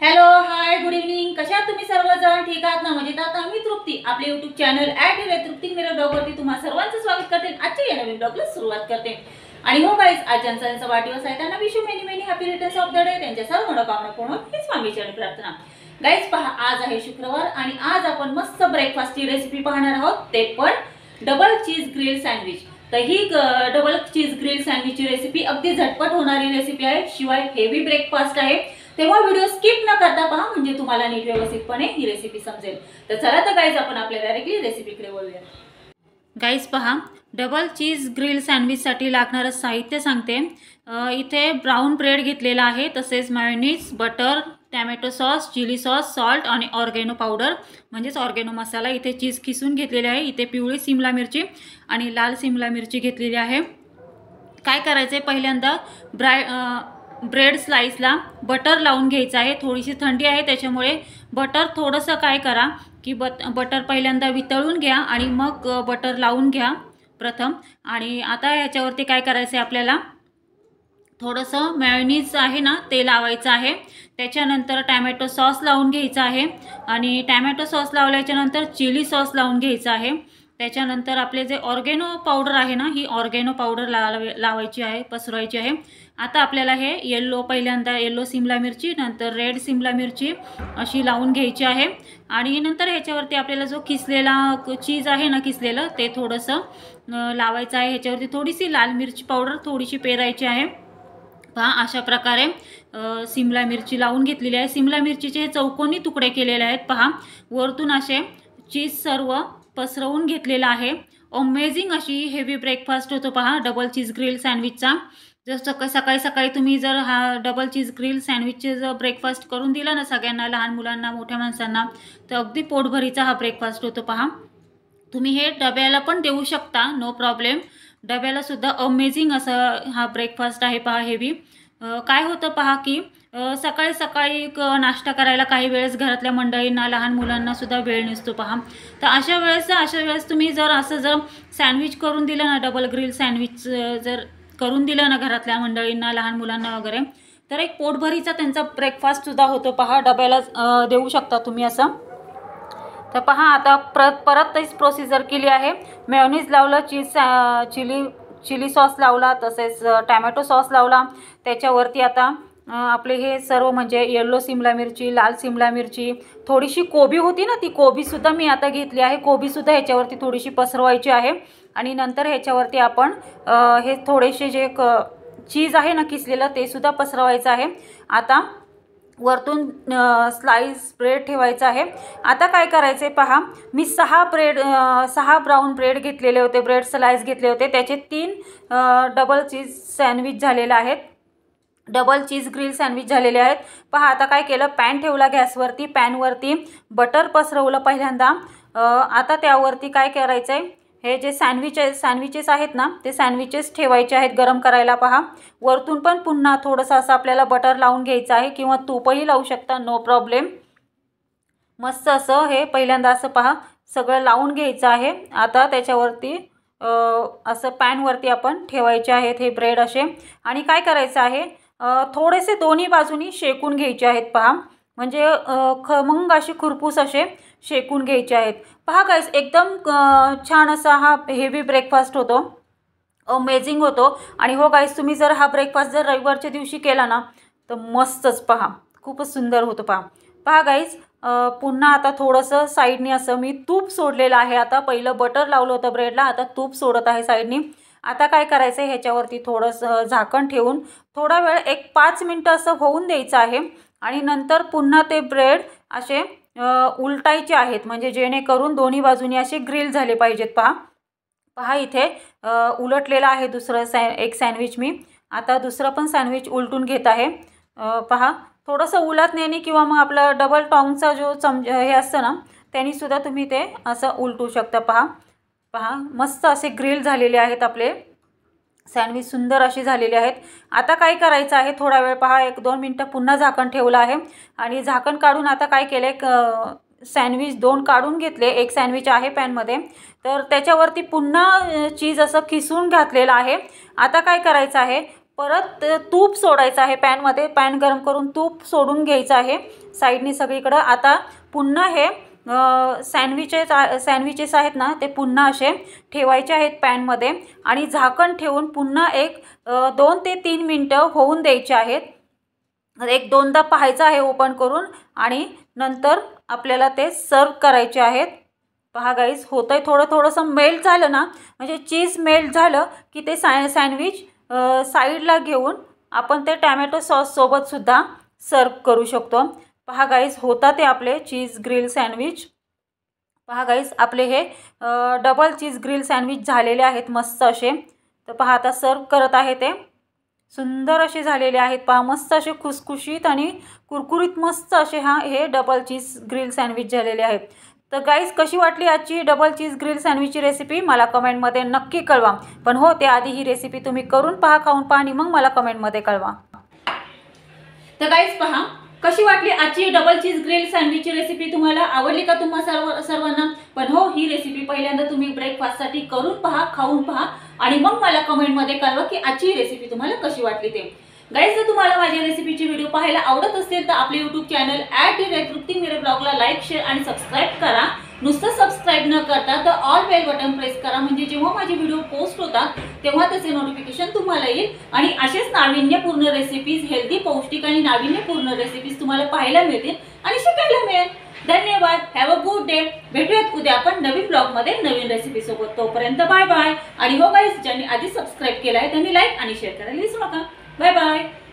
hello hi good evening कशा तुम्ही सर्वजण ठीक आहात ना म्हणजे आता मी तृप्ती आपले युट्यूब चॅनल ऍड तृप्ती मेरा वरती तुम्हाला सर्वांचं स्वागत करते आजच्या या नवीन ब्लॉगला सुरुवात करते आणि हो गाईज आज ज्यांचा वाढदिवस आहे त्यांना wish you many many happy of the day त्यांच्या सर्व मनोकामना पूर्ण हीच स्वामीची आणि प्रार्थना गाईज पहा आज आहे शुक्रवार आणि आज आपण मस्त ब्रेकफास्टची रेसिपी पाहणार आहोत ते पण डबल चीज ग्रिल सँडविच तर ही डबल चीज ग्रिल सँडविचची रेसिपी अगदी झटपट होणारी रेसिपी आहे शिवाय हेवी ब्रेकफास्ट आहे तेव्हा व्हिडिओ स्किप न करता पहा म्हणजे तुम्हाला नीट व्यवस्थितपणे ही रेसिपी समजेल तर चला तर गाईज आपण आपल्या डायरेक्टली रेसिपीकडे बोलूया गाईज पहा डबल चीज ग्रिल सँडविचसाठी लागणारं साहित्य सांगते इथे ब्राऊन ब्रेड घेतलेला आहे तसेच mayonnaise butter tomato sauce chilli sauce salt आणि ऑर्गेनो पावडर म्हणजेच ऑर्गेनो मसाला इथे चीज किसून घेतलेली आहे इथे पिवळी सिमला मिरची आणि लाल सिमला मिरची घेतलेली आहे काय करायचं आहे पहिल्यांदा ब्राय ब्रेड स्लाईसला बटर लावून घ्यायचं आहे थोडीशी थंडी आहे त्याच्यामुळे बटर थोडंसं काय करा की बट बटर पहिल्यांदा वितळून घ्या आणि मग बटर लावून घ्या प्रथम आणि आता ह्याच्यावरती काय करायचं आहे आपल्याला थोडंसं मॅयोनीज आहे ना ते लावायचं आहे त्याच्यानंतर टॅमॅटो सॉस लावून घ्यायचा आहे आणि टॅमॅटो सॉस लावल्याच्यानंतर चिली सॉस लावून घ्यायचा आहे त्याच्यानंतर आपले जे ऑर्गेनो पावडर आहे ना ही ऑर्गेनो पावडर लावे लावायची आहे पसरवायची आहे आता आपल्याला हे येल्लो पहिल्यांदा येल्लो सिमला मिरची नंतर रेड सिमला मिरची अशी लावून घ्यायची आहे आणि नंतर ह्याच्यावरती आपल्याला जो किसलेला चीज आहे ना किसलेलं ते थोडंसं लावायचं आहे ह्याच्यावरती थोडीशी लाल मिरची पावडर थोडीशी पेरायची आहे पहा अशा प्रकारे सिमला मिरची लावून घेतलेली आहे सिमला मिरचीचे हे चौकोनी तुकडे केलेले आहेत पहा वरतून असे चीज सर्व पसरवून घेतलेला आहे अमेझिंग अशी हेवी ब्रेकफास्ट होतो पहा डबल चीज ग्रिल सँडविचचा जर सकाळी सकाळी सकाळी तुम्ही जर हा डबल चीज ग्रिल सँडविचचे जर ब्रेकफास्ट करून दिला ना सगळ्यांना लहान मुलांना मोठ्या माणसांना तर अगदी पोटभरीचा हा ब्रेकफास्ट होतो पहा तुम्ही हे डब्याला पण देऊ शकता नो प्रॉब्लेम डब्यालासुद्धा अमेझिंग असं हा ब्रेकफास्ट आहे पहा हेवी काय होतं पहा की सकाळी सकाळी क नाश्ता करायला काही वेळेस घरातल्या मंडळींना लहान मुलांनासुद्धा वेळ नसतो पहा तर अशा वेळेस अशा वेळेस तुम्ही जर असं जर सँडविच करून दिलं ना डबल ग्रिल सँडविच जर करून दिलं ना घरातल्या मंडळींना लहान मुलांना वगैरे तर एक पोटभरीचा त्यांचा ब्रेकफास्टसुद्धा होतो पहा डब्याला देऊ शकता तुम्ही असं तर पहा आता परत परत तेच प्रोसिजर केली आहे मेयोनीज लावलं चीज चिली चिली सॉस लावला तसेच टॅमॅटो सॉस लावला त्याच्यावरती आता आपले हे सर्व म्हणजे येल्लो सिमला मिरची लाल सिमला मिरची थोडीशी कोबी होती ना ती कोबीसुद्धा मी आता घेतली आहे कोबीसुद्धा ह्याच्यावरती थोडीशी पसरवायची आहे आणि नंतर ह्याच्यावरती आपण हे थोडेसे जे क चीज आहे ना किसलेलं तेसुद्धा पसरवायचं आहे आता वरतून स्लाईस ब्रेड ठेवायचं आहे आता काय करायचं आहे पहा मी सहा ब्रेड सहा ब्राऊन ब्रेड घेतलेले होते ब्रेड स्लाईस घेतले होते त्याचे तीन डबल चीज सँडविच झालेले आहेत डबल चीज ग्रिल सँडविच झालेले आहेत पहा आता काय केलं पॅन ठेवला गॅसवरती पॅनवरती बटर पसरवलं पहिल्यांदा आता त्यावरती काय करायचं आहे हे जे सँडविच आहे सँडविचेस आहेत ना ते सँडविचेस ठेवायचे आहेत गरम करायला पहा वरतून पण पुन्हा थोडंसं असं आपल्याला बटर लावून घ्यायचं आहे किंवा तूपही लावू शकता नो प्रॉब्लेम मस्त असं हे पहिल्यांदा असं पहा सगळं लावून घ्यायचं आहे आता त्याच्यावरती असं पॅनवरती आपण ठेवायचे आहेत हे ब्रेड असे आणि काय करायचं आहे थोडेसे दोन्ही बाजूनी शेकून घ्यायचे आहेत पहा म्हणजे खमंग असे खुरपूस असे शेकून घ्यायचे आहेत पहा गाईस एकदम छान असा हा हेवी ब्रेकफास्ट होतो अमेझिंग होतो आणि हो गाईस तुम्ही जर हा ब्रेकफास्ट जर रविवारच्या दिवशी केला ना तर मस्तच पहा खूपच सुंदर होतो पहा पहा गाईस पुन्हा आता थोडंसं साईडनी असं मी तूप सोडलेलं आहे आता पहिलं बटर लावलं होतं ब्रेडला आता तूप सोडत आहे साईडनी आता काय करायचं आहे ह्याच्यावरती थोडंसं झाकण ठेवून थोडा वेळ एक पाच मिनटं असं होऊन द्यायचं आहे आणि नंतर पुन्हा ते ब्रेड असे उलटायचे आहेत म्हणजे जेणेकरून दोन्ही बाजूनी असे ग्रिल झाले पाहिजेत पहा पहा इथे उलटलेलं आहे दुसरं सॅ एक सँडविच मी आता दुसरं पण सँडविच उलटून घेत आहे पहा थोडंसं नेणे किंवा मग आपला डबल टॉंगचा जो चम हे असतं ना त्यांनीसुद्धा तुम्ही ते असं उलटू शकता पहा पहा मस्त असे ग्रिल झालेले आहेत आपले सँडविच सुंदर अशी झालेली आहेत आता काय करायचं आहे थोडा वेळ पहा एक दोन मिनटं पुन्हा झाकण ठेवलं आहे आणि झाकण काढून आता काय केलं आहे सँडविच दोन काढून घेतले एक सँडविच आहे पॅनमध्ये तर त्याच्यावरती पुन्हा चीज असं खिसून घातलेलं आहे आता काय करायचं आहे परत तूप सोडायचं आहे पॅनमध्ये पॅन गरम करून तूप सोडून घ्यायचं आहे साईडनी सगळीकडं आता पुन्हा हे सँडविचेस सँडविचेस आहेत ना ते पुन्हा असे ठेवायचे आहेत पॅनमध्ये आणि झाकण ठेवून पुन्हा एक दोन ते तीन मिनटं होऊन द्यायचे आहेत एक दोनदा पाहायचं आहे ओपन करून आणि नंतर आपल्याला ते सर्व करायचे आहेत पहा गाईज होतं आहे थोडं थोडंसं मेल्ट झालं ना म्हणजे चीज मेल्ट झालं की ते सॅ सँडविच साईडला घेऊन आपण ते टॅमॅटो सॉससोबतसुद्धा सर्व करू शकतो पहा गाईस होता ते आपले चीज ग्रिल सँडविच पहा गाईस आपले हे डबल चीज ग्रिल सँडविच झालेले आहेत मस्त असे तर पहा आता सर्व करत आहे ते सुंदर असे झालेले आहेत पहा मस्त असे खुसखुशीत आणि कुरकुरीत मस्त असे हा हे डबल चीज ग्रिल सँडविच झालेले आहेत तर गाईज कशी वाटली आजची डबल चीज ग्रिल सँडविचची रेसिपी मला कमेंटमध्ये नक्की कळवा पण हो ते आधी ही रेसिपी तुम्ही करून पहा खाऊन पहा आणि मग मला कमेंटमध्ये कळवा तर गाईज पहा कशी वाटली आजची डबल चीज ग्रिल सँडविचची रेसिपी तुम्हाला आवडली का तुम्हा सर्व सर्वांना पण हो ही रेसिपी पहिल्यांदा तुम्ही ब्रेकफास्टसाठी करून पहा खाऊन पहा आणि मग मला कमेंटमध्ये कळवा की आजची रेसिपी तुम्हाला कशी वाटली ते गाईज जर तुम्हाला माझ्या रेसिपीची व्हिडिओ पाहायला आवडत असेल तर आपले YouTube channel at rate Trupti मेरे ब्लॉगला लाईक शेअर आणि सबस्क्राईब करा नुसतं सबस्क्राईब न करता तर ऑल बेल बटन प्रेस करा म्हणजे जेव्हा माझे व्हिडिओ पोस्ट होतात तेव्हा त्याचे नोटिफिकेशन तुम्हाला येईल आणि असेच नाविन्यपूर्ण रेसिपीज हेल्दी पौष्टिक आणि नाविन्यपूर्ण रेसिपीज तुम्हाला पाहायला मिळतील आणि शिकायला मिळेल धन्यवाद हॅव अ गुड डे भेटूयात उद्या आपण नवीन ब्लॉगमध्ये नवीन रेसिपी सोबत तोपर्यंत बाय बाय आणि हो गाईज ज्यांनी आधी सबस्क्राईब केला आहे त्यांनी लाईक आणि शेअर करायला विसरू नका बाय बाय